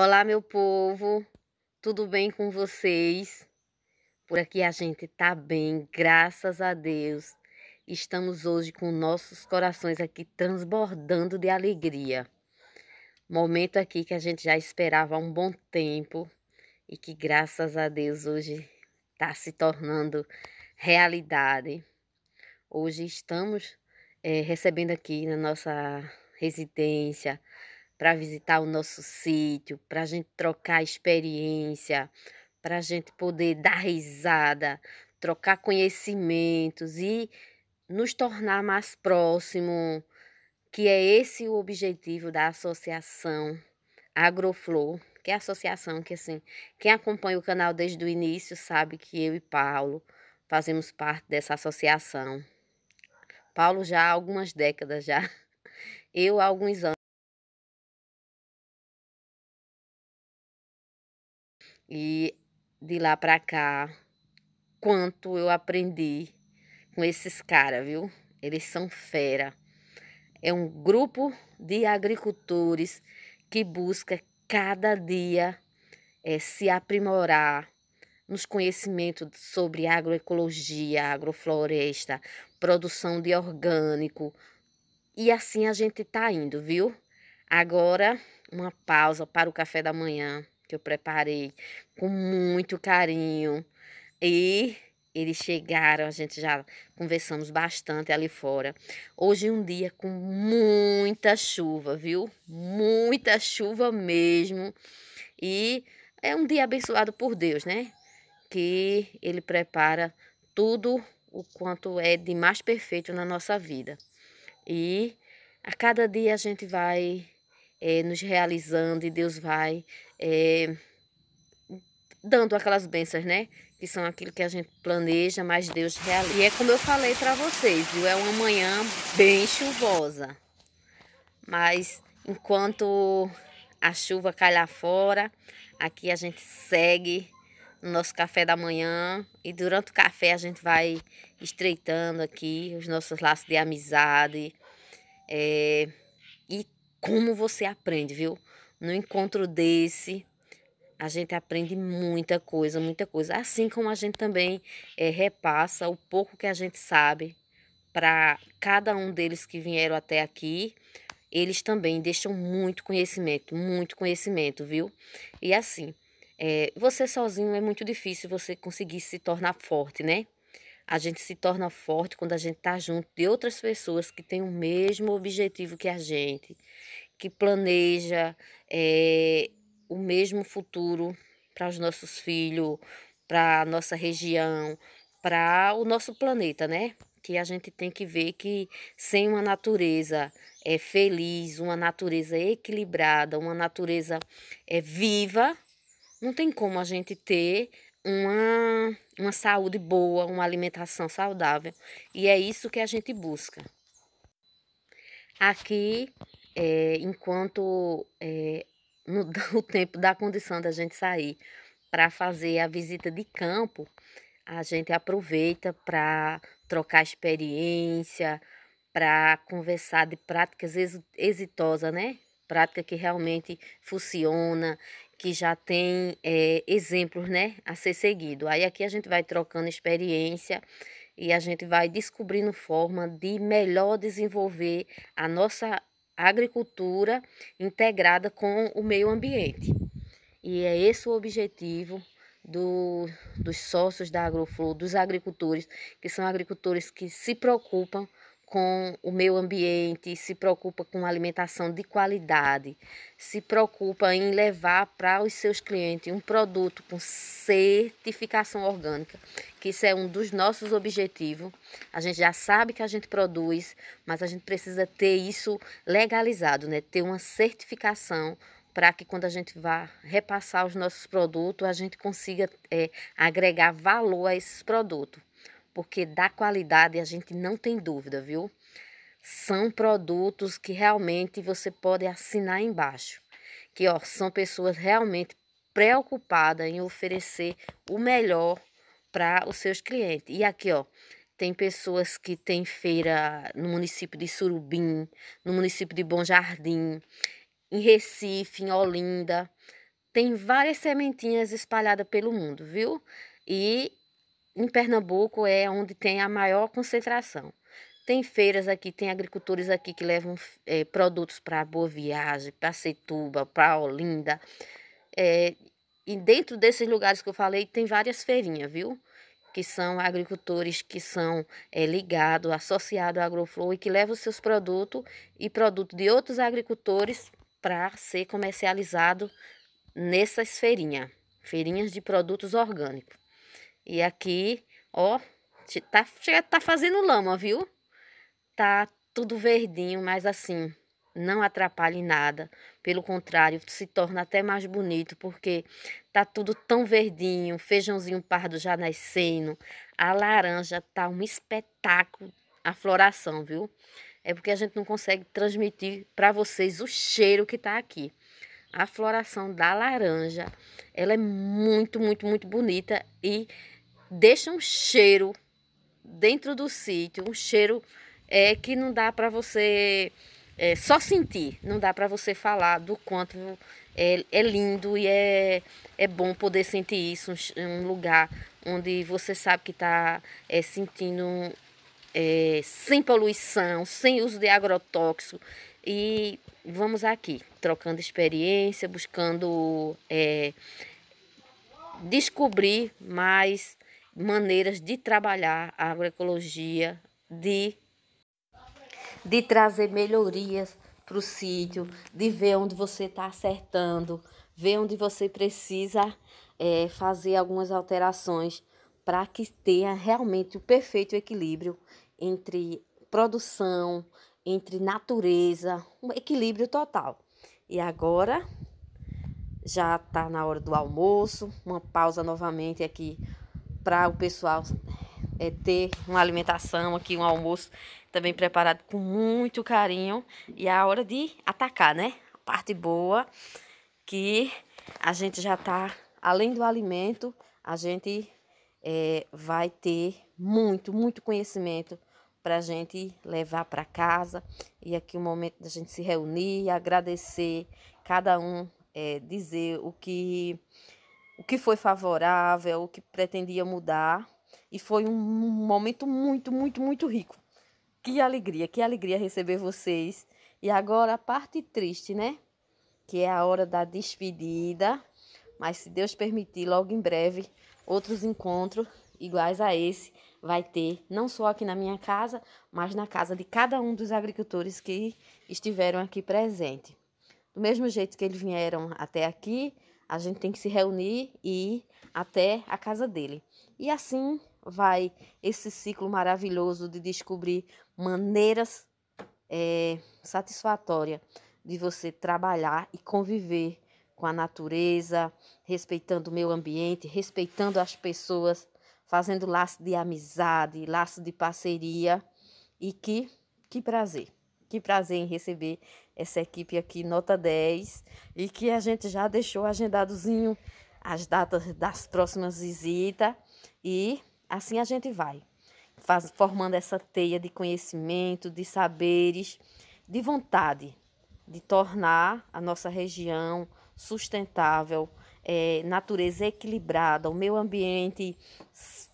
Olá, meu povo, tudo bem com vocês? Por aqui a gente tá bem, graças a Deus. Estamos hoje com nossos corações aqui transbordando de alegria. Momento aqui que a gente já esperava há um bom tempo e que, graças a Deus, hoje está se tornando realidade. Hoje estamos é, recebendo aqui na nossa residência para visitar o nosso sítio, para a gente trocar experiência, para a gente poder dar risada, trocar conhecimentos e nos tornar mais próximo, que é esse o objetivo da associação Agroflor, que é a associação que assim, quem acompanha o canal desde o início sabe que eu e Paulo fazemos parte dessa associação. Paulo já há algumas décadas já. Eu há alguns anos E de lá para cá, quanto eu aprendi com esses caras, viu? Eles são fera. É um grupo de agricultores que busca cada dia é, se aprimorar nos conhecimentos sobre agroecologia, agrofloresta, produção de orgânico. E assim a gente está indo, viu? Agora, uma pausa para o café da manhã que eu preparei com muito carinho. E eles chegaram, a gente já conversamos bastante ali fora. Hoje é um dia com muita chuva, viu? Muita chuva mesmo. E é um dia abençoado por Deus, né? Que ele prepara tudo o quanto é de mais perfeito na nossa vida. E a cada dia a gente vai é, nos realizando e Deus vai é, dando aquelas bênçãos, né? Que são aquilo que a gente planeja, mas Deus realiza. E é como eu falei para vocês, viu? É uma manhã bem chuvosa. Mas enquanto a chuva cai lá fora, aqui a gente segue no nosso café da manhã e durante o café a gente vai estreitando aqui os nossos laços de amizade. É, como você aprende, viu? No encontro desse, a gente aprende muita coisa, muita coisa. Assim como a gente também é, repassa o pouco que a gente sabe para cada um deles que vieram até aqui. Eles também deixam muito conhecimento, muito conhecimento, viu? E assim, é, você sozinho é muito difícil você conseguir se tornar forte, né? A gente se torna forte quando a gente está junto de outras pessoas que têm o mesmo objetivo que a gente, que planeja é, o mesmo futuro para os nossos filhos, para a nossa região, para o nosso planeta, né? Que a gente tem que ver que sem uma natureza é, feliz, uma natureza equilibrada, uma natureza é, viva, não tem como a gente ter uma, uma saúde boa, uma alimentação saudável. E é isso que a gente busca. Aqui, é, enquanto é, no, o tempo da condição da gente sair para fazer a visita de campo, a gente aproveita para trocar experiência, para conversar de práticas exitosas, né? Prática que realmente funciona que já tem é, exemplos né, a ser seguido. Aí aqui a gente vai trocando experiência e a gente vai descobrindo forma de melhor desenvolver a nossa agricultura integrada com o meio ambiente. E é esse o objetivo do, dos sócios da Agroflow, dos agricultores, que são agricultores que se preocupam com o meio ambiente, se preocupa com alimentação de qualidade, se preocupa em levar para os seus clientes um produto com certificação orgânica, que isso é um dos nossos objetivos. A gente já sabe que a gente produz, mas a gente precisa ter isso legalizado, né? Ter uma certificação para que quando a gente vá repassar os nossos produtos, a gente consiga é, agregar valor a esses produtos porque da qualidade a gente não tem dúvida, viu? São produtos que realmente você pode assinar embaixo, que ó, são pessoas realmente preocupadas em oferecer o melhor para os seus clientes. E aqui, ó, tem pessoas que têm feira no município de Surubim, no município de Bom Jardim, em Recife, em Olinda. Tem várias sementinhas espalhadas pelo mundo, viu? E em Pernambuco é onde tem a maior concentração. Tem feiras aqui, tem agricultores aqui que levam é, produtos para Boa Viagem, para Setuba, para Olinda. É, e dentro desses lugares que eu falei, tem várias feirinhas, viu? Que são agricultores que são é, ligados, associados à Agroflow e que levam seus produtos e produtos de outros agricultores para ser comercializado nessas feirinhas feirinhas de produtos orgânicos. E aqui, ó, tá, tá fazendo lama, viu? Tá tudo verdinho, mas assim, não atrapalhe nada. Pelo contrário, se torna até mais bonito, porque tá tudo tão verdinho, feijãozinho pardo já nascendo, a laranja tá um espetáculo, a floração, viu? É porque a gente não consegue transmitir para vocês o cheiro que tá aqui. A floração da laranja, ela é muito, muito, muito bonita e deixa um cheiro dentro do sítio, um cheiro é que não dá para você é, só sentir, não dá para você falar do quanto é, é, lindo e é, é bom poder sentir isso, um, um lugar onde você sabe que está é, sentindo é, sem poluição, sem uso de agrotóxico. E vamos aqui, trocando experiência, buscando é, descobrir mais maneiras de trabalhar a agroecologia, de, de trazer melhorias para o sítio, de ver onde você está acertando, ver onde você precisa é, fazer algumas alterações para que tenha realmente o perfeito equilíbrio entre produção, entre natureza, um equilíbrio total. E agora já está na hora do almoço, uma pausa novamente aqui para o pessoal é, ter uma alimentação aqui, um almoço também preparado com muito carinho. E é a hora de atacar, né? A parte boa que a gente já tá, além do alimento, a gente é, vai ter muito, muito conhecimento para a gente levar para casa. E aqui o momento da gente se reunir, agradecer, cada um é, dizer o que o que foi favorável, o que pretendia mudar. E foi um momento muito, muito, muito rico. Que alegria, que alegria receber vocês. E agora a parte triste, né? Que é a hora da despedida. Mas se Deus permitir, logo em breve, outros encontros iguais a esse vai ter, não só aqui na minha casa, mas na casa de cada um dos agricultores que estiveram aqui presente. Do mesmo jeito que eles vieram até aqui, a gente tem que se reunir e ir até a casa dele. E assim vai esse ciclo maravilhoso de descobrir maneiras é, satisfatórias de você trabalhar e conviver com a natureza, respeitando o meio ambiente, respeitando as pessoas, fazendo laço de amizade, laço de parceria. E que, que prazer! que prazer em receber essa equipe aqui, nota 10, e que a gente já deixou agendadozinho as datas das próximas visitas, e assim a gente vai, faz, formando essa teia de conhecimento, de saberes, de vontade de tornar a nossa região sustentável, é, natureza equilibrada, o meio ambiente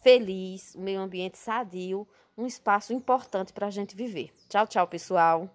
feliz, o meio ambiente sadio, um espaço importante para a gente viver. Tchau, tchau, pessoal!